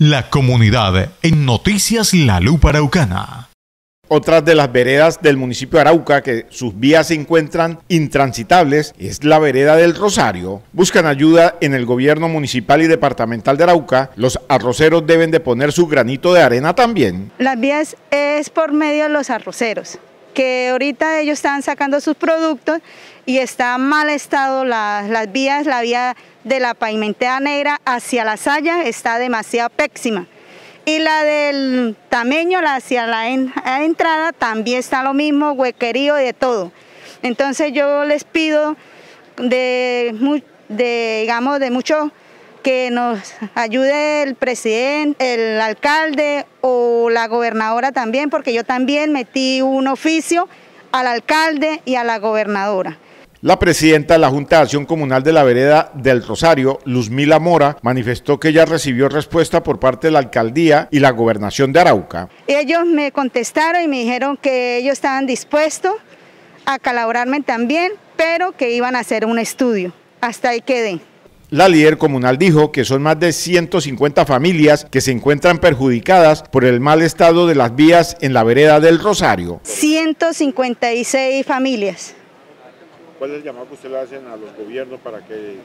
La comunidad en Noticias La Lupa Araucana. Otras de las veredas del municipio de Arauca que sus vías se encuentran intransitables es la vereda del Rosario. Buscan ayuda en el gobierno municipal y departamental de Arauca. Los arroceros deben de poner su granito de arena también. Las vías es por medio de los arroceros que ahorita ellos están sacando sus productos y está mal estado las, vías, la vía de la pavimentada negra hacia la Saya está demasiado pésima. Y la del tamaño la hacia la, entrada, también está lo mismo, huequerío de todo. Entonces yo les pido de, de digamos, de mucho que nos ayude el presidente, el alcalde o la gobernadora también, porque yo también metí un oficio al alcalde y a la gobernadora. La presidenta de la Junta de Acción Comunal de la Vereda del Rosario, Luzmila Mora, manifestó que ya recibió respuesta por parte de la alcaldía y la gobernación de Arauca. Ellos me contestaron y me dijeron que ellos estaban dispuestos a colaborarme también, pero que iban a hacer un estudio. Hasta ahí quedé. La líder comunal dijo que son más de 150 familias que se encuentran perjudicadas por el mal estado de las vías en la vereda del Rosario. 156 familias. ¿Cuál es el llamado que usted le hacen a los gobiernos para que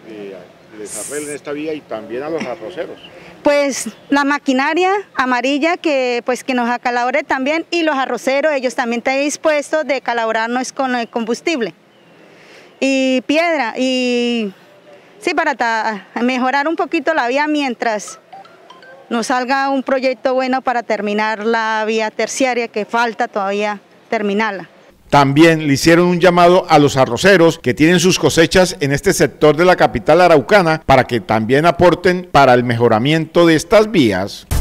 les eh, arreglen esta vía y también a los arroceros? Pues la maquinaria amarilla que, pues, que nos acalabore también y los arroceros, ellos también están dispuestos de calabrarnos con el combustible y piedra y Sí, para mejorar un poquito la vía mientras nos salga un proyecto bueno para terminar la vía terciaria que falta todavía terminarla. También le hicieron un llamado a los arroceros que tienen sus cosechas en este sector de la capital araucana para que también aporten para el mejoramiento de estas vías.